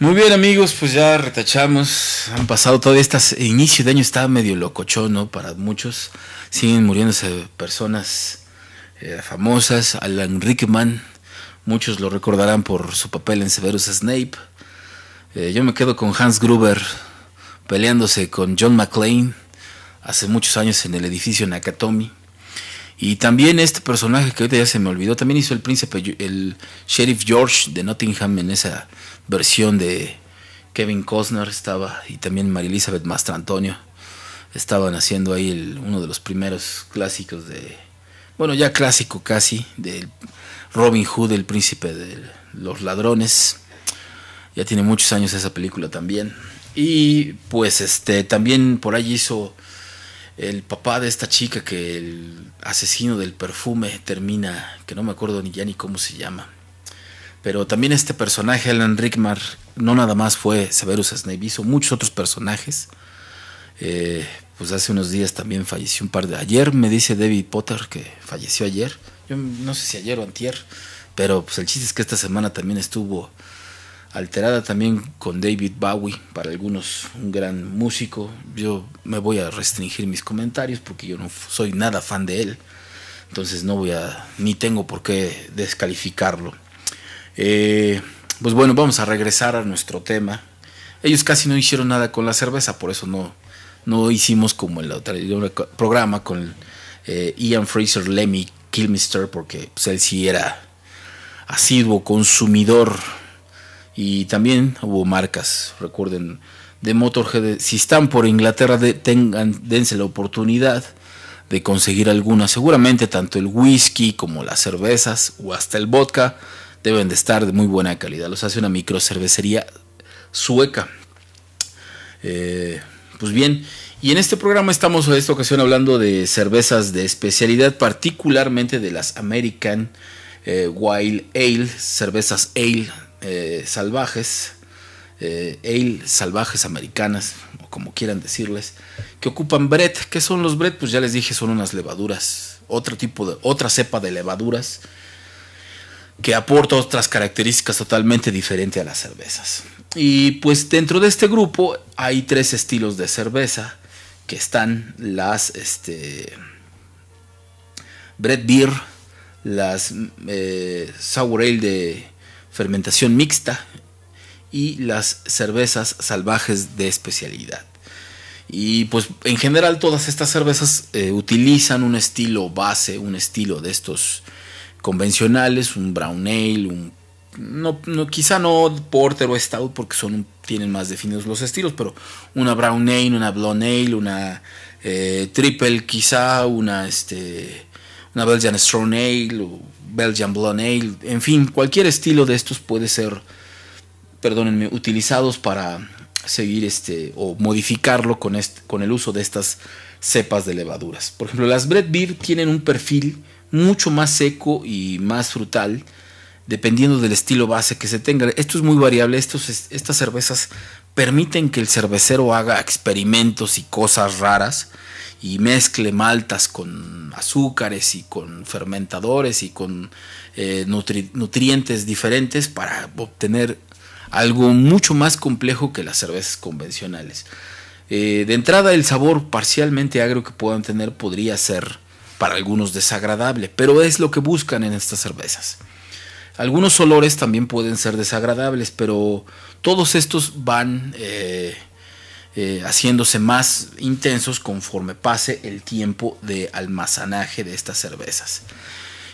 Muy bien amigos, pues ya retachamos, han pasado todo estas inicio de año, está medio locochón, ¿no? Para muchos, siguen muriéndose personas eh, famosas, Alan Rickman, muchos lo recordarán por su papel en Severus Snape, eh, yo me quedo con Hans Gruber peleándose con John McClane hace muchos años en el edificio Nakatomi. Y también este personaje que ahorita ya se me olvidó, también hizo el príncipe, el sheriff George de Nottingham en esa versión de Kevin Costner estaba y también María Elizabeth Mastrantonio estaban haciendo ahí uno de los primeros clásicos de, bueno ya clásico casi, de Robin Hood, el príncipe de los ladrones. Ya tiene muchos años esa película también. Y pues este también por ahí hizo el papá de esta chica que el asesino del perfume termina, que no me acuerdo ni ya ni cómo se llama. Pero también este personaje, Alan Rickmar, no nada más fue Severus Snape, hizo muchos otros personajes. Eh, pues hace unos días también falleció un par de... Ayer me dice David Potter que falleció ayer. Yo no sé si ayer o antier, pero pues el chiste es que esta semana también estuvo alterada también con David Bowie, para algunos un gran músico. Yo me voy a restringir mis comentarios porque yo no soy nada fan de él, entonces no voy a, ni tengo por qué descalificarlo. Eh, pues bueno, vamos a regresar a nuestro tema. Ellos casi no hicieron nada con la cerveza, por eso no, no hicimos como el otro programa con eh, Ian Fraser Lemmy Kilmister, porque pues, él sí era asiduo consumidor y también hubo marcas, recuerden, de Motorhead. Si están por Inglaterra, de, tengan, dense la oportunidad de conseguir algunas Seguramente tanto el whisky como las cervezas o hasta el vodka deben de estar de muy buena calidad. Los hace una microcervecería sueca. Eh, pues bien, y en este programa estamos en esta ocasión hablando de cervezas de especialidad, particularmente de las American eh, Wild Ale, cervezas ale eh, salvajes, eh, ale salvajes americanas, o como quieran decirles, que ocupan bread. que son los bread? Pues ya les dije, son unas levaduras, otro tipo de, otra cepa de levaduras que aporta otras características totalmente diferentes a las cervezas. Y pues dentro de este grupo hay tres estilos de cerveza que están las este, Bread Beer, las eh, Sour Ale de fermentación mixta y las cervezas salvajes de especialidad. Y pues en general todas estas cervezas eh, utilizan un estilo base, un estilo de estos convencionales, un brown ale, no, quizá no porter o stout porque son tienen más definidos los estilos, pero una brown ale, una blonde ale, una eh, triple quizá, una este una Belgian strong ale, o Belgian Blonde Ale, en fin, cualquier estilo de estos puede ser, perdónenme, utilizados para seguir este o modificarlo con, con el uso de estas cepas de levaduras. Por ejemplo, las Bread Beer tienen un perfil mucho más seco y más frutal, dependiendo del estilo base que se tenga. Esto es muy variable, estos, estas cervezas permiten que el cervecero haga experimentos y cosas raras y mezcle maltas con azúcares y con fermentadores y con eh, nutrientes diferentes para obtener algo mucho más complejo que las cervezas convencionales. Eh, de entrada el sabor parcialmente agro que puedan tener podría ser para algunos desagradable, pero es lo que buscan en estas cervezas. Algunos olores también pueden ser desagradables, pero todos estos van eh, eh, haciéndose más intensos conforme pase el tiempo de almacenaje de estas cervezas.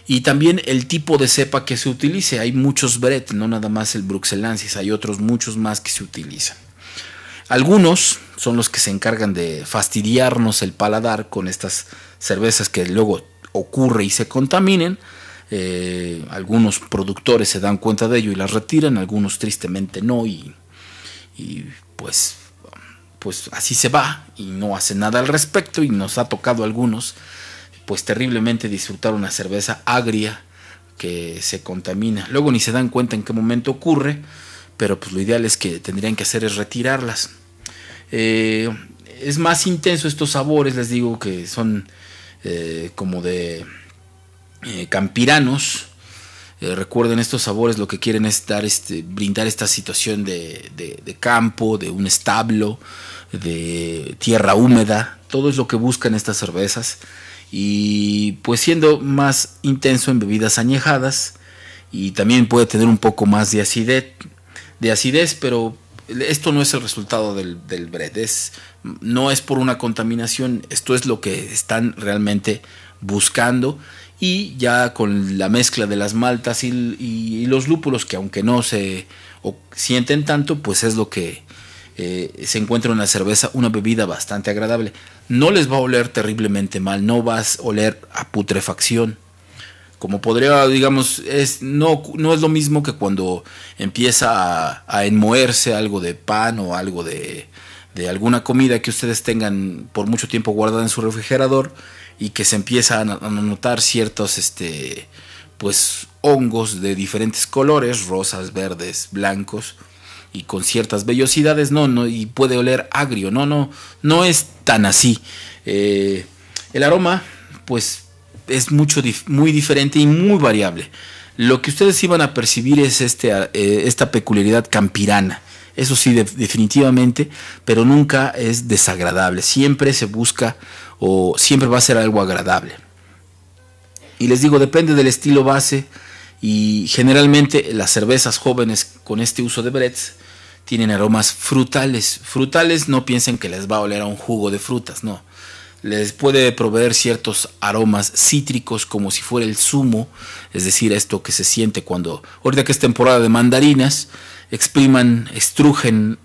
Y también el tipo de cepa que se utilice. Hay muchos Brett, no nada más el Bruxellansis, hay otros muchos más que se utilizan. Algunos son los que se encargan de fastidiarnos el paladar con estas cervezas que luego ocurre y se contaminen. Eh, algunos productores se dan cuenta de ello y las retiran, algunos tristemente no y, pues, pues así se va y no hace nada al respecto y nos ha tocado a algunos pues terriblemente disfrutar una cerveza agria que se contamina. Luego ni se dan cuenta en qué momento ocurre, pero pues lo ideal es que tendrían que hacer es retirarlas. Eh, es más intenso estos sabores, les digo que son eh, como de eh, campiranos. Eh, recuerden, estos sabores lo que quieren es este, brindar esta situación de, campo, de un establo, de tierra húmeda. Todo es lo que buscan estas cervezas. Y pues siendo más intenso en bebidas añejadas. Y también puede tener un poco más de acidez, de acidez pero esto no es el resultado del, del bread. no es por una contaminación. Esto es lo que están realmente buscando y ya con la mezcla de las maltas y, los lúpulos, que aunque no se sienten tanto, pues es lo que eh, se encuentra en la cerveza, una bebida bastante agradable. No les va a oler terriblemente mal, no vas a oler a putrefacción. Como podría, digamos, es, no, no es lo mismo que cuando empieza a, a enmoerse algo de pan o algo de, de alguna comida que ustedes tengan por mucho tiempo guardada en su refrigerador y que se empiezan a notar ciertos este, pues, hongos de diferentes colores, rosas, verdes, blancos y con ciertas vellosidades, no, no, y puede oler agrio, no, no, no es tan así. Eh, el aroma, pues, es mucho, muy diferente y muy variable. Lo que ustedes iban a percibir es este, eh, esta peculiaridad campirana. Eso sí, definitivamente, pero nunca es desagradable. Siempre se busca o siempre va a ser algo agradable. Y les digo, depende del estilo base y generalmente las cervezas jóvenes con este uso de breads tienen aromas frutales. Frutales no piensen que les va a oler a un jugo de frutas, no. Les puede proveer ciertos aromas cítricos como si fuera el zumo, es decir, esto que se siente cuando, ahorita que es temporada de mandarinas, expriman, estrujen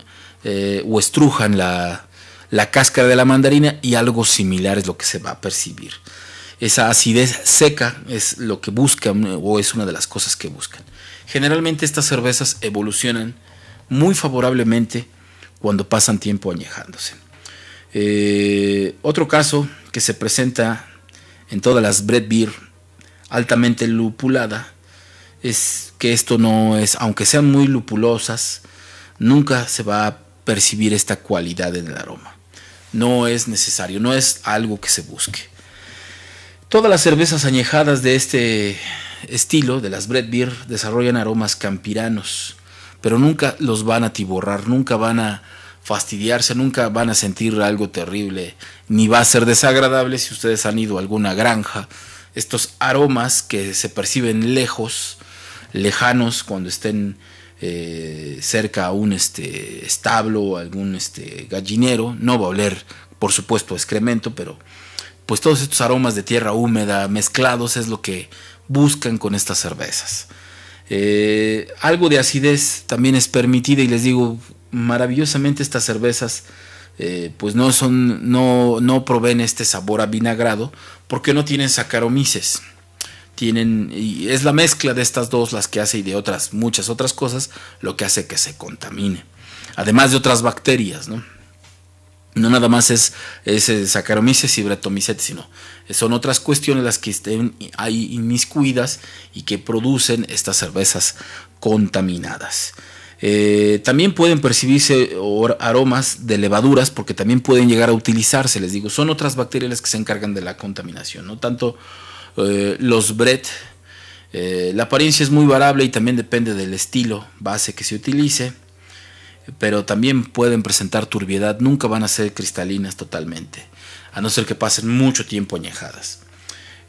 eh, o estrujan la, la cáscara de la mandarina y algo similar es lo que se va a percibir. Esa acidez seca es lo que buscan o es una de las cosas que buscan. Generalmente estas cervezas evolucionan muy favorablemente cuando pasan tiempo añejándose. Eh, otro caso que se presenta en todas las bread beer altamente lupulada es que esto no es, aunque sean muy lupulosas, nunca se va a percibir esta cualidad en el aroma. No es necesario, no es algo que se busque. Todas las cervezas añejadas de este estilo, de las Bread Beer, desarrollan aromas campiranos, pero nunca los van a tiborrar, nunca van a fastidiarse, nunca van a sentir algo terrible, ni va a ser desagradable si ustedes han ido a alguna granja. Estos aromas que se perciben lejos, lejanos, cuando estén eh, cerca a un este, establo o algún este, gallinero. No va a oler, por supuesto, excremento, pero pues todos estos aromas de tierra húmeda mezclados es lo que buscan con estas cervezas. Eh, algo de acidez también es permitida y les digo, maravillosamente estas cervezas eh, pues no son, no, no proveen este sabor vinagrado porque no tienen sacaromices es la mezcla de estas dos las que hace y de otras, muchas otras cosas, lo que hace que se contamine. Además de otras bacterias, ¿no? No nada más es, es eh, Saccharomyces y sino eh, son otras cuestiones las que estén ahí inmiscuidas y que producen estas cervezas contaminadas. Eh, también pueden percibirse aromas de levaduras porque también pueden llegar a utilizarse, les digo, son otras bacterias las que se encargan de la contaminación, no tanto eh, los Brett. Eh, la apariencia es muy variable y también depende del estilo base que se utilice, pero también pueden presentar turbiedad, nunca van a ser cristalinas totalmente, a no ser que pasen mucho tiempo añejadas.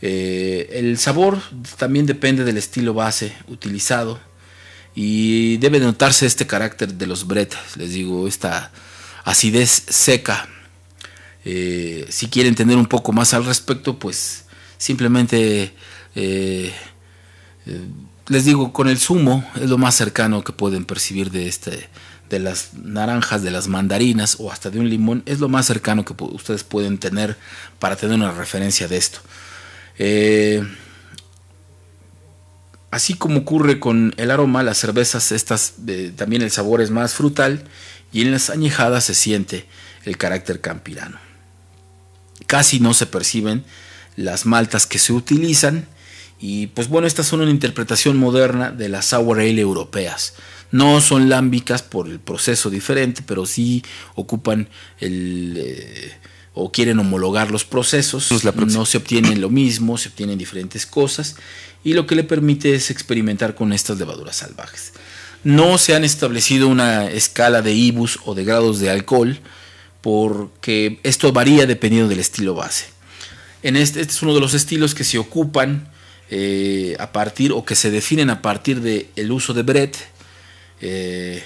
Eh, el sabor también depende del estilo base utilizado y debe notarse este carácter de los Brett, les digo, esta acidez seca. si quieren tener un poco más al respecto, pues simplemente eh, eh, les digo, con el zumo es lo más cercano que pueden percibir de este de las naranjas, de las mandarinas o hasta de un limón, es lo más cercano que ustedes pueden tener para tener una referencia de esto. Eh, así como ocurre con el aroma, las cervezas, estas, también el sabor es más frutal y en las añejadas se siente el carácter campirano. Casi no se perciben las maltas que se utilizan. Y pues bueno, estas son una interpretación moderna de las sour ale europeas. No son lámbicas por el proceso diferente, pero sí ocupan el... Eh, o quieren homologar los procesos, no se obtienen lo mismo, se obtienen diferentes cosas y lo que le permite es experimentar con estas levaduras salvajes. No se han establecido una escala de IBUs o de grados de alcohol porque esto varía dependiendo del estilo base. Este, este, es uno de los estilos que se ocupan eh, a partir o que se definen a partir del uso de bread eh,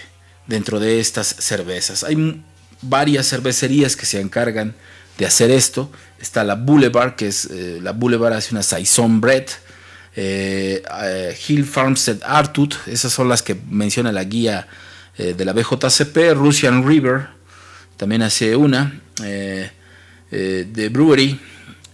dentro de estas cervezas. Hay varias cervecerías que se encargan de hacer esto. Está la Boulevard, que es eh, la Boulevard hace una Saison Bread. Hill Farmstead Artut, esas son las que menciona la guía de la BJCP, Russian River, también hace una, de Brewery,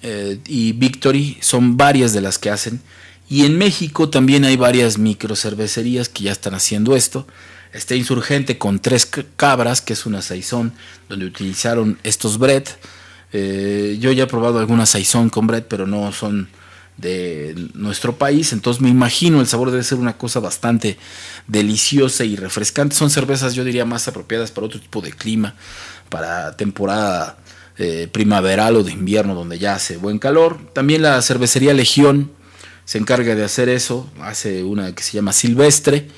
eh, y Victory son varias de las que hacen. Y en México también hay varias micro cervecerías que ya están haciendo esto. Este insurgente con tres cabras, que es una saizón, donde utilizaron estos bread. Eh, yo ya he probado alguna saizón con bread, pero no son de nuestro país. Entonces me imagino el sabor debe ser una cosa bastante deliciosa y refrescante. Son cervezas, yo diría, más apropiadas para otro tipo de clima, para temporada eh, primaveral o de invierno donde ya hace buen calor. También la cervecería Legión se encarga de hacer eso, hace una que se llama Silvestre.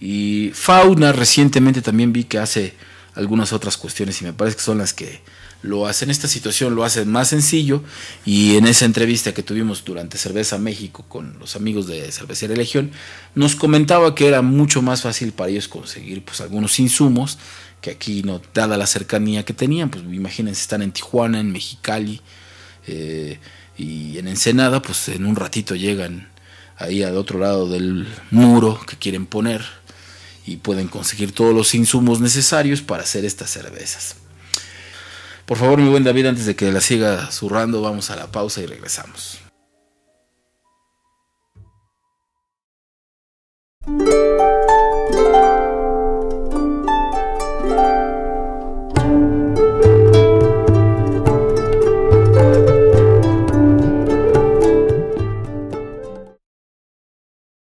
Y Fauna recientemente también vi que hace algunas otras cuestiones y me parece que son las que lo hacen. Esta situación lo hacen más sencillo y en esa entrevista que tuvimos durante Cerveza México con los amigos de Cervecería Legión, nos comentaba que era mucho más fácil para ellos conseguir pues, algunos insumos que aquí, notada dada la cercanía que tenían, pues imagínense, están en Tijuana, en Mexicali eh, y en Ensenada, pues en un ratito llegan ahí al otro lado del muro que quieren poner y pueden conseguir todos los insumos necesarios para hacer estas cervezas. Por favor, mi buen David, antes de que la siga zurrando, vamos a la pausa y regresamos.